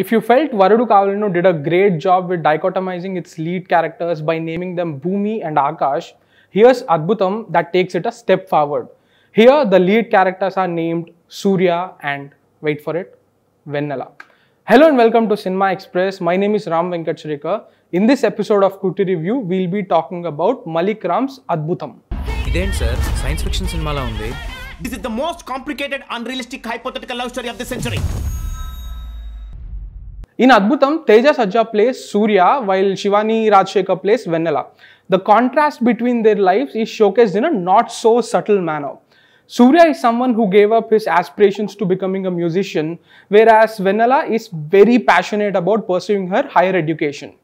If you felt Varudu Kavalino did a great job with dichotomizing its lead characters by naming them Bhumi and Akash, here's Adbhutam that takes it a step forward. Here, the lead characters are named Surya and, wait for it, Vennela. Hello and welcome to Cinema Express. My name is Ram Venkatcharika. In this episode of Kuti Review, we'll be talking about Malik Ram's Adbhutam. Then sir, science fiction cinema ఉంది this is the most complicated unrealistic hypothetical love story of the in Adbhutam, Teja Sajja plays Surya while Shivani Rajshekhar plays Venela. The contrast between their lives is showcased in a not so subtle manner. Surya is someone who gave up his aspirations to becoming a musician, whereas Venela is very passionate about pursuing her higher education.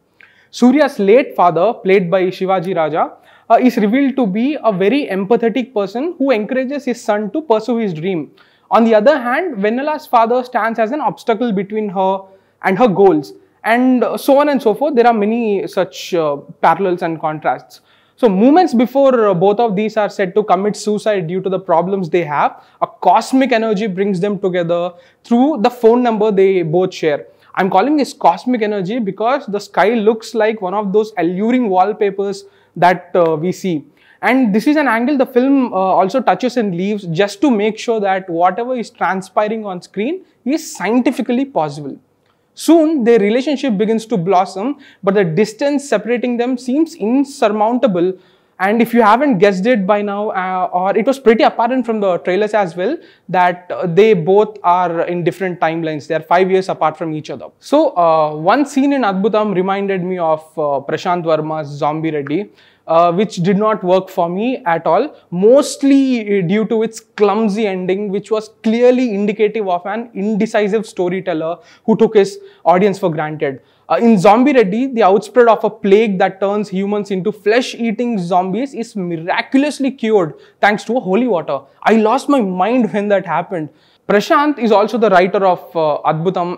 Surya's late father, played by Shivaji Raja, uh, is revealed to be a very empathetic person who encourages his son to pursue his dream. On the other hand, Venela's father stands as an obstacle between her and her goals and so on and so forth. There are many such uh, parallels and contrasts. So moments before uh, both of these are said to commit suicide due to the problems they have, a cosmic energy brings them together through the phone number they both share. I'm calling this cosmic energy because the sky looks like one of those alluring wallpapers that uh, we see. And this is an angle the film uh, also touches and leaves just to make sure that whatever is transpiring on screen is scientifically possible. Soon their relationship begins to blossom, but the distance separating them seems insurmountable. And if you haven't guessed it by now, uh, or it was pretty apparent from the trailers as well, that uh, they both are in different timelines. They are five years apart from each other. So uh, one scene in Adbhutam reminded me of uh, Prashant Verma's Zombie Ready uh, which did not work for me at all, mostly uh, due to its clumsy ending, which was clearly indicative of an indecisive storyteller who took his audience for granted. Uh, in Zombie Ready, the outspread of a plague that turns humans into flesh-eating zombies is miraculously cured thanks to holy water. I lost my mind when that happened. Prashant is also the writer of uh,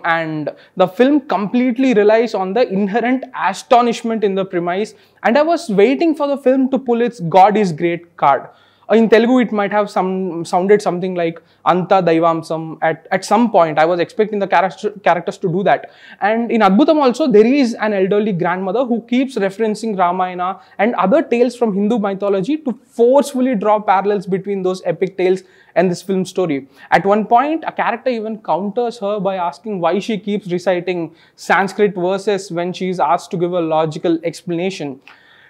and the film completely relies on the inherent astonishment in the premise and I was waiting for the film to pull its God is great card. Uh, in Telugu, it might have some sounded something like Anta Daivamsam at, at some point. I was expecting the character, characters to do that. And in Adbhutam also, there is an elderly grandmother who keeps referencing Ramayana and other tales from Hindu mythology to forcefully draw parallels between those epic tales and this film story. At one point, a character even counters her by asking why she keeps reciting Sanskrit verses when she is asked to give a logical explanation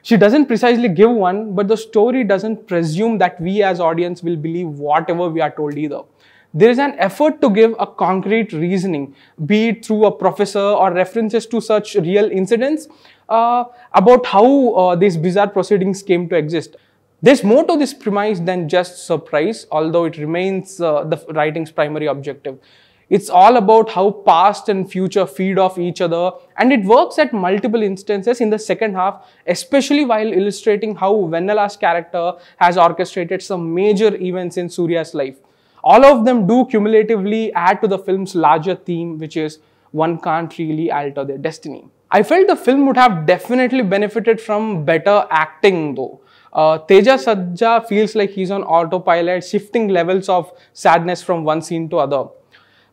she doesn't precisely give one, but the story doesn't presume that we as audience will believe whatever we are told either. There is an effort to give a concrete reasoning, be it through a professor or references to such real incidents uh, about how uh, these bizarre proceedings came to exist. There's more to this premise than just surprise, although it remains uh, the writing's primary objective. It's all about how past and future feed off each other and it works at multiple instances in the second half, especially while illustrating how Venela's character has orchestrated some major events in Surya's life. All of them do cumulatively add to the film's larger theme, which is one can't really alter their destiny. I felt the film would have definitely benefited from better acting though. Uh, Teja Sajja feels like he's on autopilot, shifting levels of sadness from one scene to other.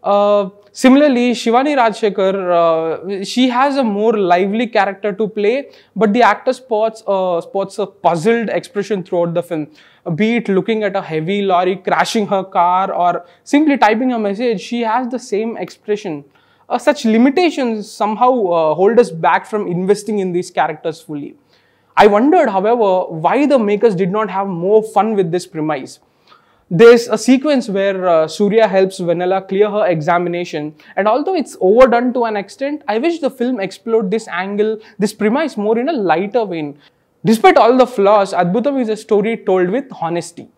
Uh, similarly, Shivani Rajshekhar, uh, she has a more lively character to play, but the actor sports, uh, sports a puzzled expression throughout the film. Be it looking at a heavy lorry, crashing her car, or simply typing a message, she has the same expression. Uh, such limitations somehow uh, hold us back from investing in these characters fully. I wondered, however, why the makers did not have more fun with this premise there's a sequence where uh, Surya helps Vanilla clear her examination. And although it's overdone to an extent, I wish the film explored this angle, this premise more in a lighter vein. Despite all the flaws, Adbhutam is a story told with honesty.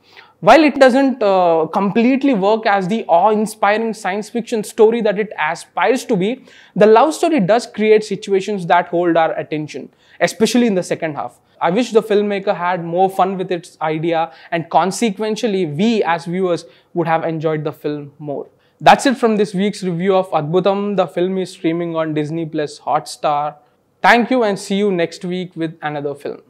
While it doesn't uh, completely work as the awe-inspiring science fiction story that it aspires to be, the love story does create situations that hold our attention, especially in the second half. I wish the filmmaker had more fun with its idea and consequentially we as viewers would have enjoyed the film more. That's it from this week's review of Adbhutam. The film is streaming on Disney Plus Hotstar. Thank you and see you next week with another film.